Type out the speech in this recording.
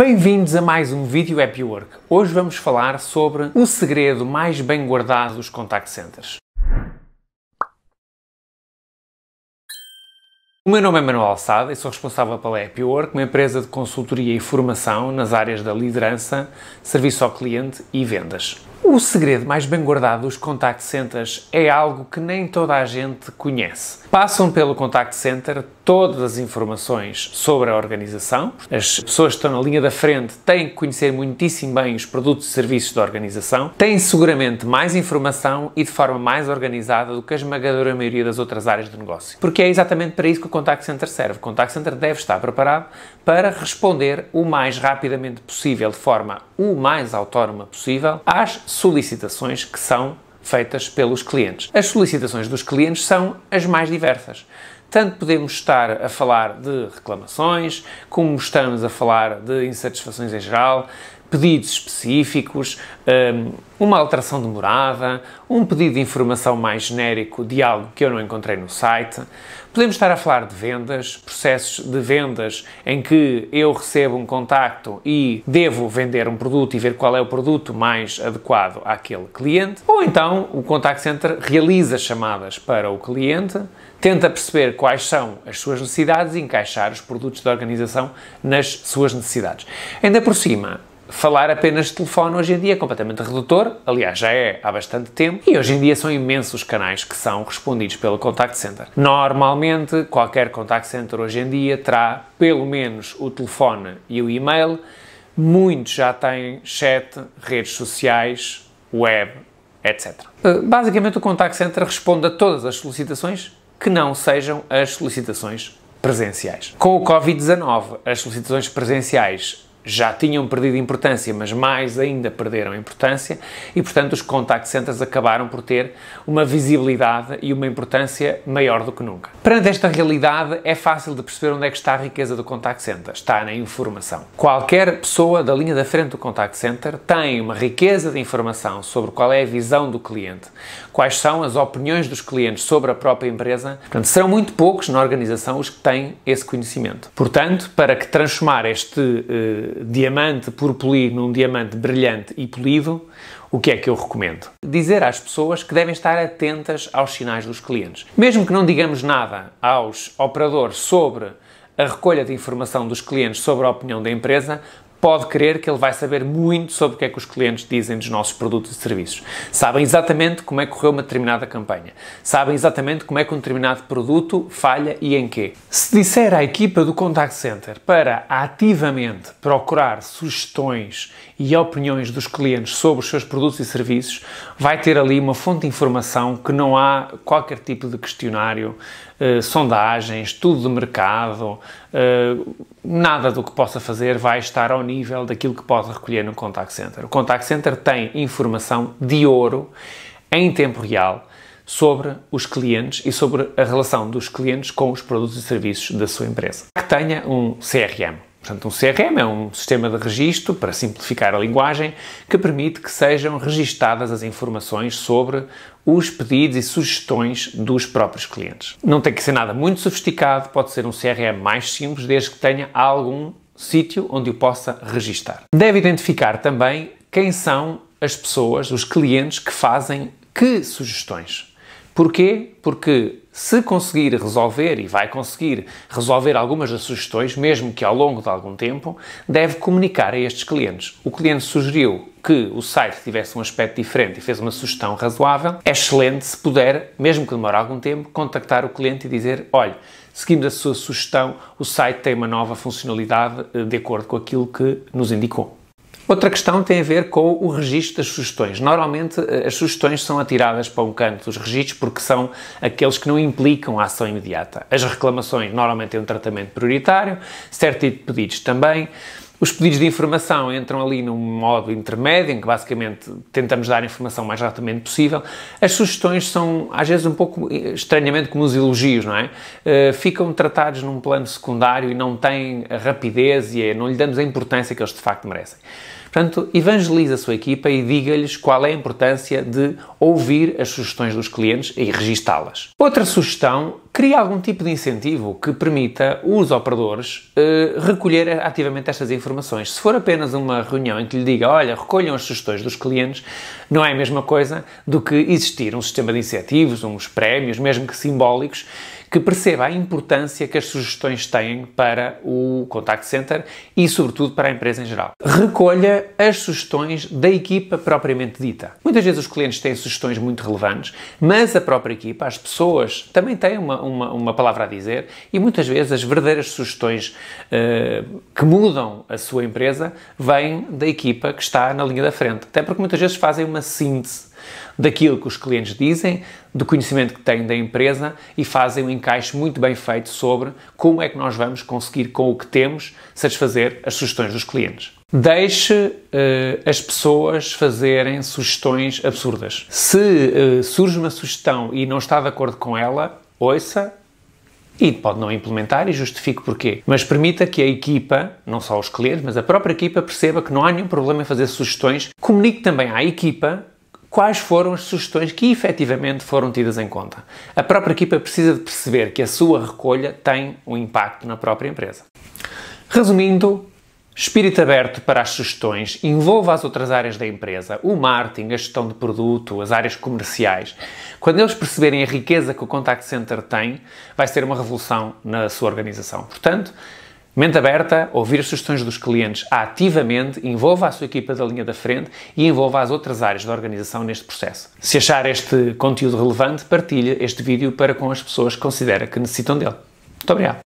Bem-vindos a mais um vídeo Happy Work. Hoje vamos falar sobre o segredo mais bem guardado dos contact centers. O meu nome é Manuel Alçada e sou responsável pela Happy Work, uma empresa de consultoria e formação nas áreas da liderança, serviço ao cliente e vendas. O segredo mais bem guardado dos contact centers é algo que nem toda a gente conhece. Passam pelo contact center todas as informações sobre a organização. As pessoas que estão na linha da frente têm que conhecer muitíssimo bem os produtos e serviços da organização. Têm seguramente mais informação e de forma mais organizada do que a esmagadora maioria das outras áreas de negócio. Porque é exatamente para isso que o contact center serve. O contact center deve estar preparado para responder o mais rapidamente possível, de forma o mais autónoma possível, às solicitações que são feitas pelos clientes. As solicitações dos clientes são as mais diversas. Tanto podemos estar a falar de reclamações, como estamos a falar de insatisfações em geral, pedidos específicos, hum, uma alteração de morada, um pedido de informação mais genérico de algo que eu não encontrei no site. Podemos estar a falar de vendas, processos de vendas em que eu recebo um contacto e devo vender um produto e ver qual é o produto mais adequado àquele cliente. Ou então o contact center realiza chamadas para o cliente, tenta perceber quais são as suas necessidades e encaixar os produtos da organização nas suas necessidades. Ainda por cima, falar apenas de telefone hoje em dia é completamente redutor, aliás, já é há bastante tempo, e hoje em dia são imensos os canais que são respondidos pelo contact center. Normalmente, qualquer contact center hoje em dia terá pelo menos o telefone e o e-mail, muitos já têm chat, redes sociais, web, etc. Eh, basicamente, o contact center responde a todas as solicitações que não sejam as solicitações presenciais. Com o Covid-19, as solicitações presenciais já tinham perdido importância, mas mais ainda perderam importância, e portanto os contact centers acabaram por ter uma visibilidade e uma importância maior do que nunca. Perante esta realidade, é fácil de perceber onde é que está a riqueza do contact center. Está na informação. Qualquer pessoa da linha da frente do contact center tem uma riqueza de informação sobre qual é a visão do cliente, quais são as opiniões dos clientes sobre a própria empresa. Portanto, serão muito poucos na organização os que têm esse conhecimento. Portanto, para que transformar este eh, diamante por polir num diamante brilhante e polido, o que é que eu recomendo? Dizer às pessoas que devem estar atentas aos sinais dos clientes. Mesmo que não digamos nada aos operadores sobre a recolha de informação dos clientes sobre a opinião da empresa, pode crer que ele vai saber muito sobre o que é que os clientes dizem dos nossos produtos e serviços. Sabem exatamente como é que correu uma determinada campanha. Sabem exatamente como é que um determinado produto falha e em quê. Se disser à equipa do contact center para ativamente procurar sugestões e opiniões dos clientes sobre os seus produtos e serviços, vai ter ali uma fonte de informação que não há qualquer tipo de questionário, eh, sondagens, estudo de mercado, eh, nada do que possa fazer vai estar ao nível daquilo que pode recolher no contact center. O contact center tem informação de ouro em tempo real sobre os clientes e sobre a relação dos clientes com os produtos e serviços da sua empresa. Que tenha um CRM. Portanto, um CRM é um sistema de registro, para simplificar a linguagem, que permite que sejam registadas as informações sobre os pedidos e sugestões dos próprios clientes. Não tem que ser nada muito sofisticado, pode ser um CRM mais simples, desde que tenha algum sítio onde o possa registar. Deve identificar também quem são as pessoas, os clientes que fazem que sugestões. Porquê? Porque se conseguir resolver, e vai conseguir resolver algumas das sugestões, mesmo que ao longo de algum tempo, deve comunicar a estes clientes. O cliente sugeriu que o site tivesse um aspecto diferente e fez uma sugestão razoável. É excelente se puder, mesmo que demore algum tempo, contactar o cliente e dizer: olha, seguindo a sua sugestão, o site tem uma nova funcionalidade eh, de acordo com aquilo que nos indicou. Outra questão tem a ver com o registro das sugestões. Normalmente eh, as sugestões são atiradas para um canto, dos registros, porque são aqueles que não implicam a ação imediata. As reclamações normalmente têm um tratamento prioritário, certo tipo de pedidos também. Os pedidos de informação entram ali num modo intermédio, em que basicamente tentamos dar a informação o mais rapidamente possível. As sugestões são, às vezes, um pouco eh, estranhamente como os elogios, não é? Uh, ficam tratados num plano secundário e não têm a rapidez e não lhe damos a importância que eles de facto merecem. Portanto, evangelize a sua equipa e diga-lhes qual é a importância de ouvir as sugestões dos clientes e registá-las. Outra sugestão, crie algum tipo de incentivo que permita os operadores uh, recolher ativamente estas informações. Se for apenas uma reunião em que lhe diga, olha, recolham as sugestões dos clientes, não é a mesma coisa do que existir um sistema de incentivos, uns prémios, mesmo que simbólicos, que perceba a importância que as sugestões têm para o contact center e, sobretudo, para a empresa em geral. Recolha as sugestões da equipa propriamente dita. Muitas vezes os clientes têm sugestões muito relevantes, mas a própria equipa, as pessoas, também têm uma, uma, uma palavra a dizer e muitas vezes as verdadeiras sugestões uh, que mudam a sua empresa vêm da equipa que está na linha da frente. Até porque muitas vezes fazem uma síntese daquilo que os clientes dizem, do conhecimento que têm da empresa e fazem um encaixe muito bem feito sobre como é que nós vamos conseguir, com o que temos, satisfazer as sugestões dos clientes. Deixe uh, as pessoas fazerem sugestões absurdas. Se uh, surge uma sugestão e não está de acordo com ela, ouça, e pode não implementar e justifique porquê. Mas permita que a equipa, não só os clientes, mas a própria equipa perceba que não há nenhum problema em fazer sugestões. Comunique também à equipa quais foram as sugestões que efetivamente foram tidas em conta. A própria equipa precisa de perceber que a sua recolha tem um impacto na própria empresa. Resumindo, espírito aberto para as sugestões, envolva as outras áreas da empresa, o marketing, a gestão de produto, as áreas comerciais. Quando eles perceberem a riqueza que o contact center tem, vai ser uma revolução na sua organização. Portanto, Mente aberta, ouvir as sugestões dos clientes ativamente, envolva a sua equipa da linha da frente e envolva as outras áreas da organização neste processo. Se achar este conteúdo relevante, partilhe este vídeo para com as pessoas que considera que necessitam dele. Muito obrigado.